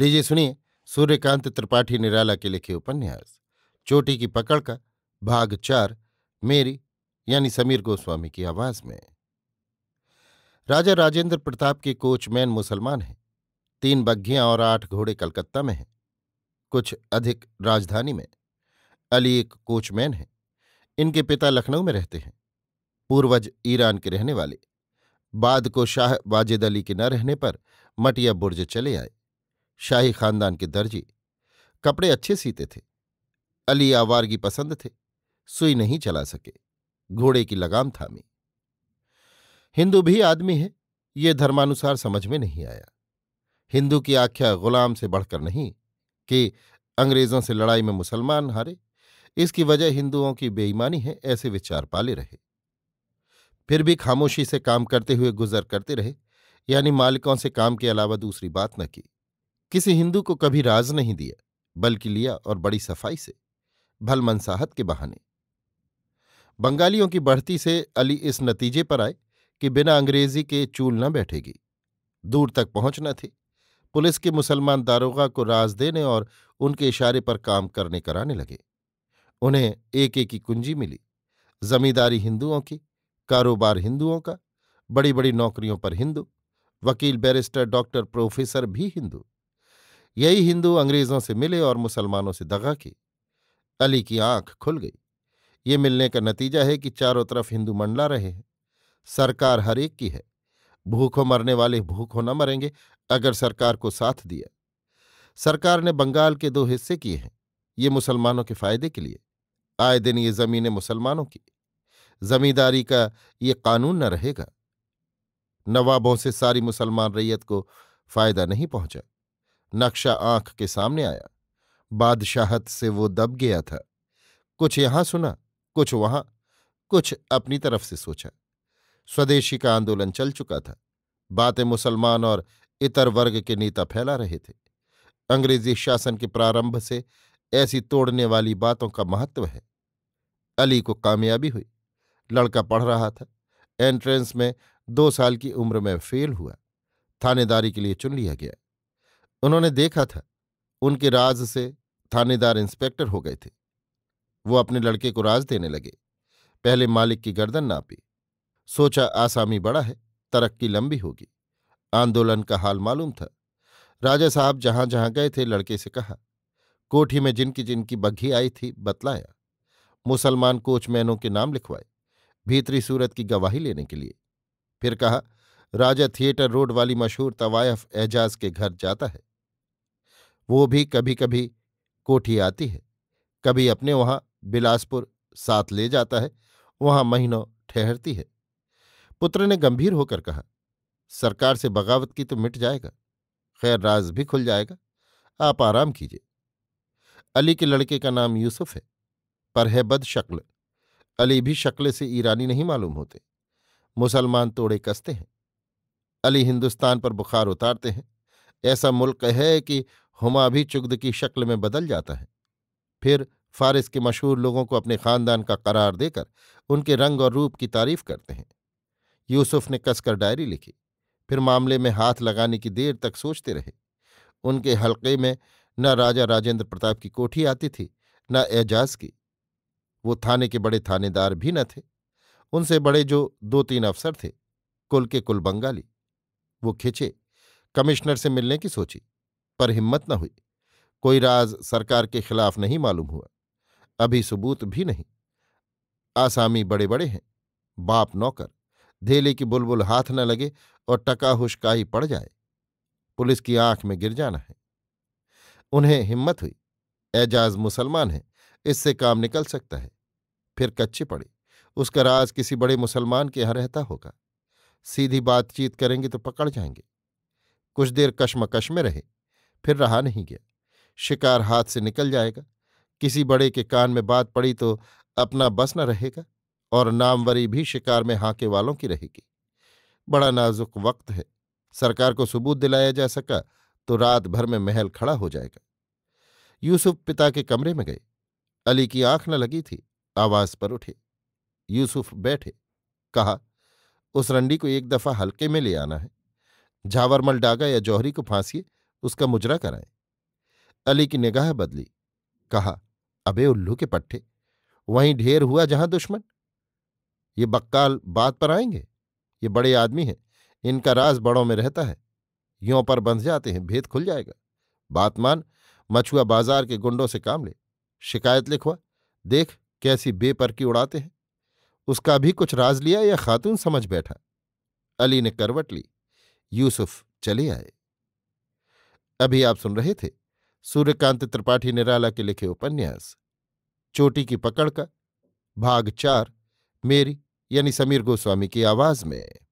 लीजिए सुनिए सूर्यकांत त्रिपाठी निराला के लिखे उपन्यास चोटी की पकड़ का भाग चार मेरी यानी समीर गोस्वामी की आवाज में राजा राजेंद्र प्रताप के कोचमैन मुसलमान हैं तीन बग्घियां और आठ घोड़े कलकत्ता में हैं कुछ अधिक राजधानी में अली एक कोचमैन है इनके पिता लखनऊ में रहते हैं पूर्वज ईरान के रहने वाले बाद को शाह वाजिद अली के न रहने पर मटिया बुर्ज चले आए शाही खानदान के दर्जी कपड़े अच्छे सीते थे अली आवारगी पसंद थे सुई नहीं चला सके घोड़े की लगाम थामी हिंदू भी आदमी है ये धर्मानुसार समझ में नहीं आया हिंदू की आख्या गुलाम से बढ़कर नहीं कि अंग्रेजों से लड़ाई में मुसलमान हारे इसकी वजह हिंदुओं की बेईमानी है ऐसे विचार पाले रहे फिर भी खामोशी से काम करते हुए गुजर करते रहे यानी मालिकों से काम के अलावा दूसरी बात न की किसी हिंदू को कभी राज नहीं दिया बल्कि लिया और बड़ी सफाई से भलमनसाहत के बहाने बंगालियों की बढ़ती से अली इस नतीजे पर आए कि बिना अंग्रेजी के चूल न बैठेगी दूर तक पहुंचना थी पुलिस के मुसलमान दारोगा को राज देने और उनके इशारे पर काम करने कराने लगे उन्हें एक एक की कुंजी मिली जमींदारी हिंदुओं की कारोबार हिंदुओं का बड़ी बड़ी नौकरियों पर हिंदू वकील बैरिस्टर डॉक्टर प्रोफेसर भी हिंदू यही हिंदू अंग्रेजों से मिले और मुसलमानों से दगा की अली की आंख खुल गई ये मिलने का नतीजा है कि चारों तरफ हिंदू मंडला रहे हैं सरकार हर एक की है भूखों मरने वाले भूखों न मरेंगे अगर सरकार को साथ दिया सरकार ने बंगाल के दो हिस्से किए हैं ये मुसलमानों के फायदे के लिए आए दिन ये जमीनें मुसलमानों की जमींदारी का ये कानून न रहेगा नवाबों से सारी मुसलमान रैयत को फायदा नहीं पहुंचा नक्शा आंख के सामने आया बादशाहत से वो दब गया था कुछ यहां सुना कुछ वहां कुछ अपनी तरफ से सोचा स्वदेशी का आंदोलन चल चुका था बातें मुसलमान और इतर वर्ग के नेता फैला रहे थे अंग्रेजी शासन के प्रारंभ से ऐसी तोड़ने वाली बातों का महत्व है अली को कामयाबी हुई लड़का पढ़ रहा था एंट्रेंस में दो साल की उम्र में फेल हुआ थानेदारी के लिए चुन लिया गया उन्होंने देखा था उनके राज से थानेदार इंस्पेक्टर हो गए थे वो अपने लड़के को राज देने लगे पहले मालिक की गर्दन नापी सोचा आसामी बड़ा है तरक्की लंबी होगी आंदोलन का हाल मालूम था राजा साहब जहां जहां गए थे लड़के से कहा कोठी में जिनकी जिनकी बग्घी आई थी बतलाया मुसलमान कोचमैनों के नाम लिखवाए भीतरी सूरत की गवाही लेने के लिए फिर कहा राजा थिएटर रोड वाली मशहूर तवायफ एजाज के घर जाता है वो भी कभी कभी कोठी आती है कभी अपने वहां बिलासपुर साथ ले जाता है वहां महीनों ठहरती है पुत्र ने गंभीर होकर कहा सरकार से बगावत की तो मिट जाएगा खैर राज भी खुल जाएगा आप आराम कीजिए अली के लड़के का नाम यूसुफ है पर है बद शक्ल अली भी शक्ल से ईरानी नहीं मालूम होते मुसलमान तोड़े कसते हैं अली हिंदुस्तान पर बुखार उतारते हैं ऐसा मुल्क है कि हुमा भी चुगद की शक्ल में बदल जाता है फिर फारिस के मशहूर लोगों को अपने खानदान का करार देकर उनके रंग और रूप की तारीफ करते हैं यूसुफ ने कसकर डायरी लिखी फिर मामले में हाथ लगाने की देर तक सोचते रहे उनके हलके में न राजा राजेंद्र प्रताप की कोठी आती थी न एजाज की वो थाने के बड़े थानेदार भी न थे उनसे बड़े जो दो तीन अफसर थे कुल के कुल बंगाली वो खिंचे कमिश्नर से मिलने की सोची पर हिम्मत न हुई कोई राज सरकार के खिलाफ नहीं मालूम हुआ अभी सबूत भी नहीं आसामी बड़े बड़े हैं बाप नौकर धेले की बुलबुल हाथ न लगे और हुशकाही पड़ जाए पुलिस की आंख में गिर जाना है उन्हें हिम्मत हुई एजाज मुसलमान है इससे काम निकल सकता है फिर कच्चे पड़े उसका राज किसी बड़े मुसलमान के यहां रहता होगा सीधी बातचीत करेंगे तो पकड़ जाएंगे कुछ देर कश्मकश में रहे फिर रहा नहीं गया शिकार हाथ से निकल जाएगा किसी बड़े के कान में बात पड़ी तो अपना बस न रहेगा और नामवरी भी शिकार में हाके वालों की रहेगी बड़ा नाजुक वक्त है सरकार को सबूत दिलाया जा सका तो रात भर में महल खड़ा हो जाएगा यूसुफ पिता के कमरे में गए अली की आंख न लगी थी आवाज पर उठे यूसुफ बैठे कहा उस रंडी को एक दफा हल्के में ले आना है झावरमल डागा या जौहरी को फांसी उसका मुजरा कराए अली की निगाह बदली कहा अबे उल्लू के पट्टे वहीं ढेर हुआ जहां दुश्मन ये बक्काल बात पर आएंगे ये बड़े आदमी हैं इनका राज बड़ों में रहता है यों पर बंध जाते हैं भेद खुल जाएगा बात मान मछुआ बाजार के गुंडों से काम ले शिकायत लिखवा देख कैसी बेपर की उड़ाते हैं उसका भी कुछ राज लिया या खातून समझ बैठा अली ने करवट ली यूसुफ चले आए अभी आप सुन रहे थे सूर्यकांत त्रिपाठी निराला के लिखे उपन्यास चोटी की पकड़ का भाग चार मेरी यानी समीर गोस्वामी की आवाज में